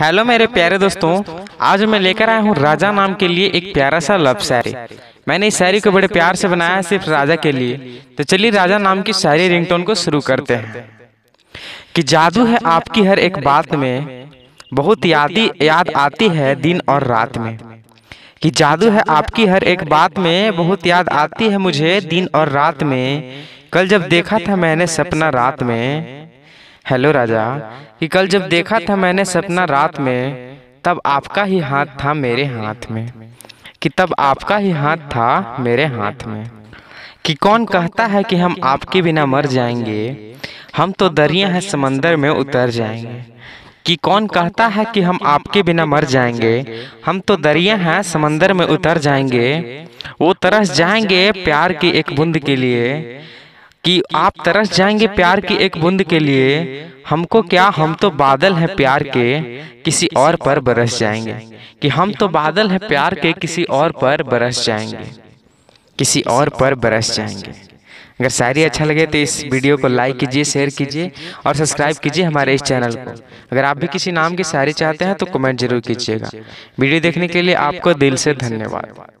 hello मेरे प्यारे दोस्तों आज मैं लेकर आया हूँ राजा नाम के लिए एक प्यारा सा लव शायरी मैंने इस शायरी को बड़े प्यार से बनाया सिर्फ राजा के लिए तो चलिए राजा नाम की शायरी रिंगटोन को शुरू करते हैं कि जादू है आपकी हर एक बात में बहुत यादी याद आती है दिन और रात में कि जादू है आपकी हर एक बात में बहुत याद आती है मुझे दिन और रात में कल जब देखा था मैंने सपना रात में हेलो राजा कि कल जब देखा था मैंने सपना रात में तब आपका ही हाथ था मेरे हाथ में कि तब आपका ही हाथ था मेरे हाथ में कि कौन कहता है कि हम आपके बिना मर जाएंगे हम तो दरिया हैं समंदर में उतर जाएंगे कि कौन कहता है कि हम आपके बिना मर जाएंगे हम तो दरिया हैं समंदर में उतर जाएंगे वो तरस जाएंगे प्यार की एक बूंद के लिए कि आप तरस जाएंगे प्यार की एक बूंद के लिए हमको क्या तो हम तो बादल हैं प्यार के किसी और पर बरस जाएंगे कि हम तो बादल हैं प्यार के किसी और पर बरस जाएंगे किसी और पर बरस जाएंगे अगर शायरी अच्छा लगे तो, तो इस वीडियो को लाइक कीजिए शेयर कीजिए और सब्सक्राइब कीजिए हमारे इस चैनल को अगर आप भी किसी नाम की शायरी चाहते हैं तो कमेंट तो जरूर कीजिएगा वीडियो देखने के लिए आपको दिल से धन्यवाद